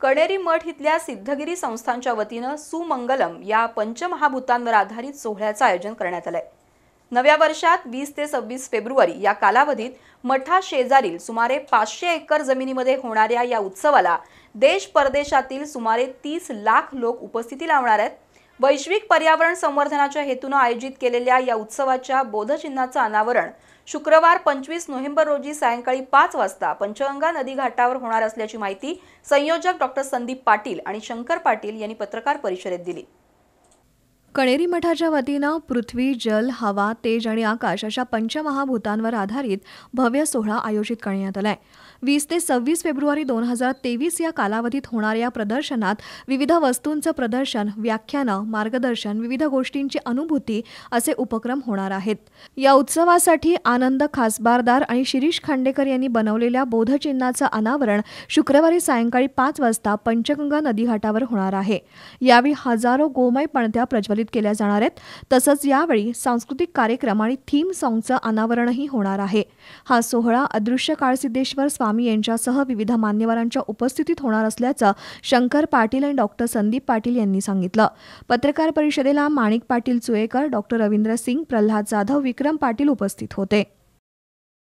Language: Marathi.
कणेरी मठ इथल्या सिद्धगिरी संस्थांच्या वतीनं सुमंगलम या पंचमहाभूतांवर आधारित सोहळ्याचं आयोजन करण्यात आलंय नव्या वर्षात वीस ते सव्वीस फेब्रुवारी या कालावधीत मठा शेजारील सुमारे पाचशे एकर जमिनीमध्ये होणाऱ्या या उत्सवाला देश परदेशातील सुमारे तीस लाख लोक उपस्थिती लावणार आहेत वैश्विक पर्यावरण संवर्धनाच्या हेतूनं आयोजित केलेल्या या उत्सवाच्या बोधचिन्हाचं अनावरण शुक्रवार पंचवीस नोव्हेंबर रोजी सायंकाळी पाच वाजता पंचगंगा नदी घाटावर होणार असल्याची माहिती संयोजक डॉक्टर संदीप पाटील आणि शंकर पाटील यांनी पत्रकार परिषदेत दिली कणेरी मठाच्या वतीनं पृथ्वी जल हवा तेज आणि आकाश अशा पंचमहाभूतांवर आधारित भव्य सोहळा आयोजित करण्यात आलाय वीस ते सव्वीस फेब्रुवारी दोन हजार तेवीस या कालावधीत होणाऱ्या प्रदर्शनात विविध वस्तूंचं प्रदर्शन व्याख्यानं मार्गदर्शन विविध गोष्टींची अनुभूती असे उपक्रम होणार आहेत या उत्सवासाठी आनंद खासबारदार आणि शिरीष खांडेकर यांनी बनवलेल्या बोधचिन्हाचं अनावरण शुक्रवारी सायंकाळी पाच वाजता पंचगंगा नदीघाटावर होणार आहे यावेळी हजारो गोमय पणत्या प्रज्वलित प्रसारित केल्या जाणार आहेत तसंच यावेळी सांस्कृतिक कार्यक्रम आणि थीम सॉंगचं अनावरणही होणार आहे हा सोहळा अदृश्य काळसिद्धेश्वर स्वामी यांच्यासह विविध मान्यवरांच्या उपस्थितीत होणार असल्याचं शंकर पाटील आणि डॉक्टर संदीप पाटील यांनी सांगितलं पत्रकार परिषदेला माणिक पाटील चुएकर डॉक्टर रवींद्र सिंग प्रल्हाद जाधव विक्रम पाटील उपस्थित होते